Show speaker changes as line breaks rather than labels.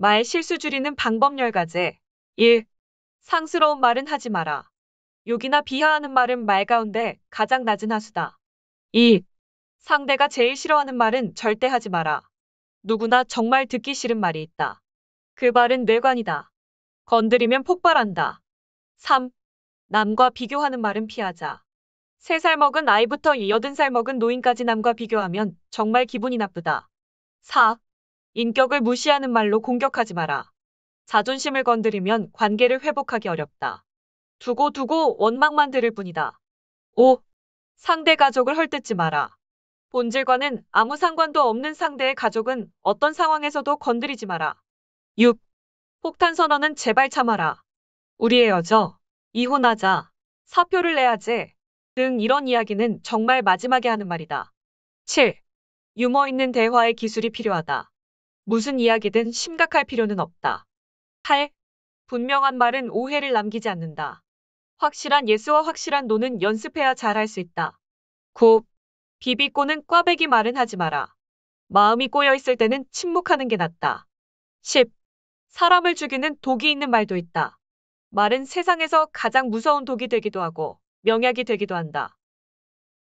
말 실수 줄이는 방법열 가지 1. 상스러운 말은 하지 마라. 욕이나 비하하는 말은 말 가운데 가장 낮은 하수다. 2. 상대가 제일 싫어하는 말은 절대 하지 마라. 누구나 정말 듣기 싫은 말이 있다. 그 말은 뇌관이다. 건드리면 폭발한다. 3. 남과 비교하는 말은 피하자. 3살 먹은 아이부터 80살 먹은 노인까지 남과 비교하면 정말 기분이 나쁘다. 4. 인격을 무시하는 말로 공격하지 마라. 자존심을 건드리면 관계를 회복하기 어렵다. 두고 두고 원망만 들을 뿐이다. 5. 상대 가족을 헐뜯지 마라. 본질과는 아무 상관도 없는 상대의 가족은 어떤 상황에서도 건드리지 마라. 6. 폭탄 선언은 제발 참아라. 우리 의여져 이혼하자, 사표를 내야지 등 이런 이야기는 정말 마지막에 하는 말이다. 7. 유머 있는 대화의 기술이 필요하다. 무슨 이야기든 심각할 필요는 없다. 8. 분명한 말은 오해를 남기지 않는다. 확실한 예스와 확실한 노는 연습해야 잘할 수 있다. 9. 비비 꼬는 꽈배기 말은 하지 마라. 마음이 꼬여 있을 때는 침묵하는 게 낫다. 10. 사람을 죽이는 독이 있는 말도 있다. 말은 세상에서 가장 무서운 독이 되기도 하고 명약이 되기도 한다.